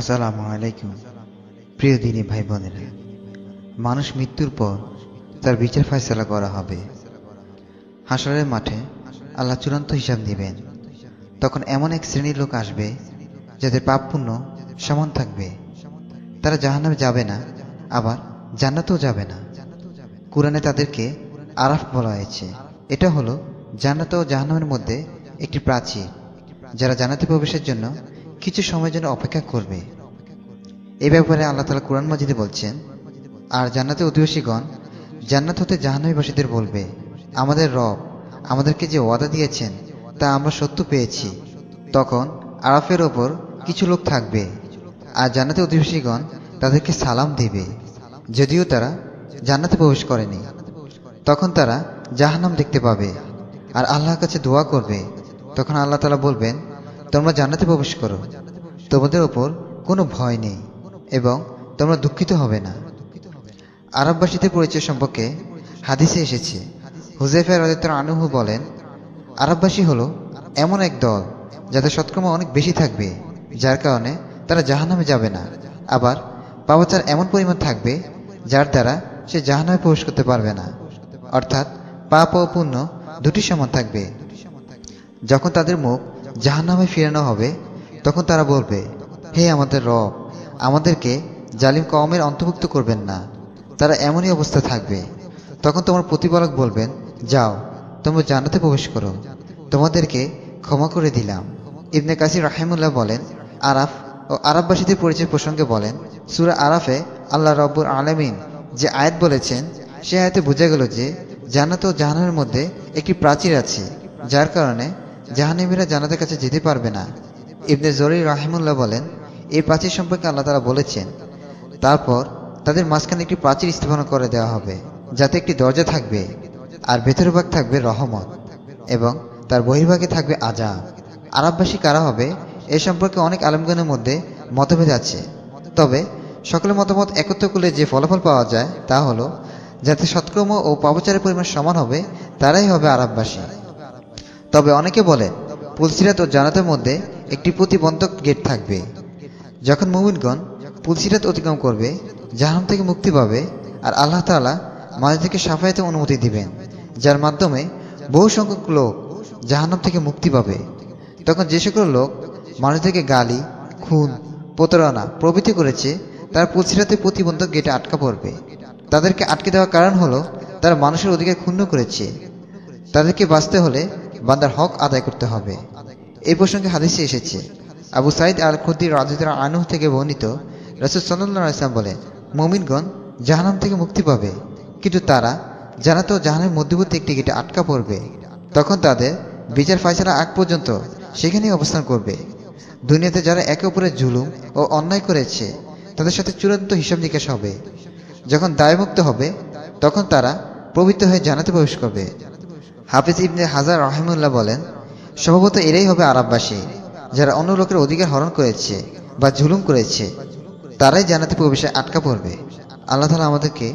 আসসালামু আলাইকুম প্রিয় দিনে ভাই বোনেরা মানুষ মৃত্যুর পর তার বিচার ফাইসলা করা হবে হাসরের মাঠে আল্লাহ চূড়ান্ত হিসাব নেবেন তখন এমন এক শ্রেণীর লোক আসবে যাদের পাপ পুণ্য সমান থাকবে তারা জাহান্নামে যাবে না আবার জান্নাতেও যাবে না কোরআনে তাদেরকে আরাফ বলা হয়েছে এটা হলো জান্নাত ও জাহান্নামের মধ্যে একটি প্রাচীর যারা জান্নাতে প্রবেশের জন্য কিছু সময় যেন অপেক্ষা করবে এ ব্যাপারে আল্লাহ তালা কোরআন মাজিদে বলছেন আর জান্নাতে অধিবাসীগণ জান্নাত হতে জাহানবীবাসীদের বলবে আমাদের রব আমাদেরকে যে ওয়াদা দিয়েছেন তা আমরা সত্য পেয়েছি তখন আরাফের ওপর কিছু লোক থাকবে আর জান্নাতে অধিবাসীগণ তাদেরকে সালাম দেবে যদিও তারা জান্নাতে প্রবেশ করেনি তখন তারা জাহান্নাম দেখতে পাবে আর আল্লাহর কাছে দোয়া করবে তখন আল্লাহ তালা বলবেন তোমরা জান্নাতে প্রবেশ করো তোমাদের ওপর কোনো ভয় নেই এবং তোমরা দুঃখিত হবে না আরববাসীদের পরিচয় সম্পর্কে হাদিসে এসেছে হুজেফের রাজেতর আনুহু বলেন আরববাসী হলো এমন এক দল যাদের সৎকর্ম অনেক বেশি থাকবে যার কারণে তারা জাহান্নামে যাবে না আবার পাপাচার এমন পরিমাণ থাকবে যার দ্বারা সে জাহানামে প্রবেশ করতে পারবে না অর্থাৎ পাপ ও পুণ্য দুটি সমান থাকবে যখন তাদের মুখ জাহান নামে ফিরানো হবে তখন তারা বলবে হে আমাদের রব আমাদেরকে জালিম কমের অন্তর্ভুক্ত করবেন না তারা এমনই অবস্থা থাকবে তখন তোমার প্রতিপালক বলবেন যাও তোমরা জান্নাতে প্রবেশ করো তোমাদেরকে ক্ষমা করে দিলাম ইবনে কাসির রাহেমুল্লাহ বলেন আরাফ ও আরাববাসীদের পরিচয় প্রসঙ্গে বলেন সুরা আরাফে আল্লাহ রব্বুর আলমিন যে আয়াত বলেছেন সে আয়াতে বোঝা গেল যে জান্নাত ও জাহানের মধ্যে একটি প্রাচীর আছে যার কারণে জাহানিমীরা জান্নাতের কাছে যেতে পারবে না ইবনে জরি রাহিমুল্লাহ বলেন এই প্রাচীর সম্পর্কে আল্লাহ তারা বলেছেন তারপর তাদের মাঝখানে একটি প্রাচীর স্থাপন করে দেওয়া হবে যাতে একটি দরজা থাকবে আর ভেতর ভাগ থাকবে রহমত এবং তার বহির্ভাগে থাকবে আজা আরববাসী কারা হবে এ সম্পর্কে অনেক আলমগণের মধ্যে মতভেদ আছে তবে সকলের মতামত একত্র করলে যে ফলাফল পাওয়া যায় তা হলো যাতে সৎক্রম ও পাপচারের পরিমাণ সমান হবে তারাই হবে আরববাসী তবে অনেকে বলেন পুলসিরাত ও জানাতের মধ্যে একটি প্রতিবন্ধক গেট থাকবে যখন মুমিনগণ পুলসিরাত অতিক্রম করবে জাহান থেকে মুক্তি পাবে আর আল্লাহ তালা মাঝে থেকে সাফাইতে অনুমতি দিবেন যার মাধ্যমে বহু সংখ্যক লোক জাহান্নাম থেকে মুক্তি পাবে তখন যে সকল লোক মানুষ থেকে গালি খুন প্রতারণা প্রভৃতি করেছে তারা পুলসিরাতে প্রতিবন্ধক গেটে আটকা পড়বে তাদেরকে আটকে দেওয়ার কারণ হলো তারা মানুষের অধিকার ক্ষুণ্ণ করেছে তাদেরকে বাঁচতে হলে বান্দার হক আদায় করতে হবে এই প্রসঙ্গে হাদিসে এসেছে আবু সাইদ আল খুদ্দির রাজুদ্রা আনু থেকে বর্ণিত রসুল সাল্লাহ ইসলাম বলে মমিনগণ জাহানাম থেকে মুক্তি পাবে কিন্তু তারা যারা তো জাহানের মধ্যবর্তী একটি গেটে আটকা পড়বে তখন তাদের বিচার ফাইসলা আগ পর্যন্ত সেখানেই অবস্থান করবে দুনিয়াতে যারা একে অপরের জুলুম ও অন্যায় করেছে তাদের সাথে চূড়ান্ত হিসাব নিকাশ হবে যখন দায়মুক্ত হবে তখন তারা প্রবৃত্ত হয়ে জানাতে প্রবেশ করবে হাফিজ ইবনে হাজার রহমুল্লাহ বলেন সম্ভবত এরাই হবে আরববাসী যারা অন্য লোকের অধিকার হরণ করেছে বা ঝুলুম করেছে তারাই জানাতে প্রবেশে আটকা পড়বে আল্লাহ তালা আমাদেরকে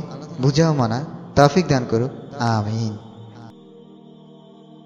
বুঝাও মানা তাফিক দান করুক আমিন